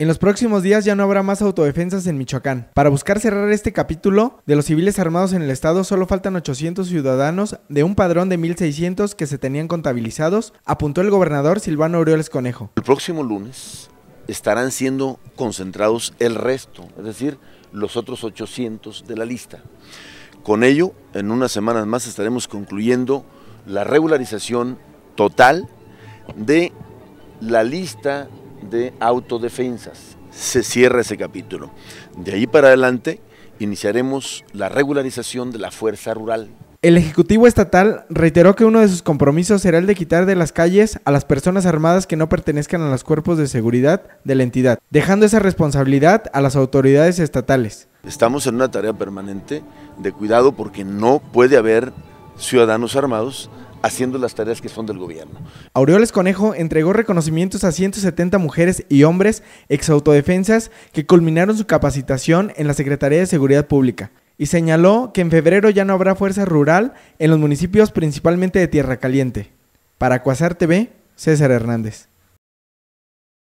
En los próximos días ya no habrá más autodefensas en Michoacán. Para buscar cerrar este capítulo de los civiles armados en el estado, solo faltan 800 ciudadanos de un padrón de 1.600 que se tenían contabilizados, apuntó el gobernador Silvano Aureoles Conejo. El próximo lunes estarán siendo concentrados el resto, es decir, los otros 800 de la lista. Con ello, en unas semanas más estaremos concluyendo la regularización total de la lista de autodefensas. Se cierra ese capítulo. De ahí para adelante iniciaremos la regularización de la fuerza rural. El Ejecutivo Estatal reiteró que uno de sus compromisos será el de quitar de las calles a las personas armadas que no pertenezcan a los cuerpos de seguridad de la entidad, dejando esa responsabilidad a las autoridades estatales. Estamos en una tarea permanente de cuidado porque no puede haber ciudadanos armados haciendo las tareas que son del gobierno. Aureoles Conejo entregó reconocimientos a 170 mujeres y hombres exautodefensas que culminaron su capacitación en la Secretaría de Seguridad Pública y señaló que en febrero ya no habrá fuerza rural en los municipios principalmente de Tierra Caliente. Para Cuasar TV, César Hernández.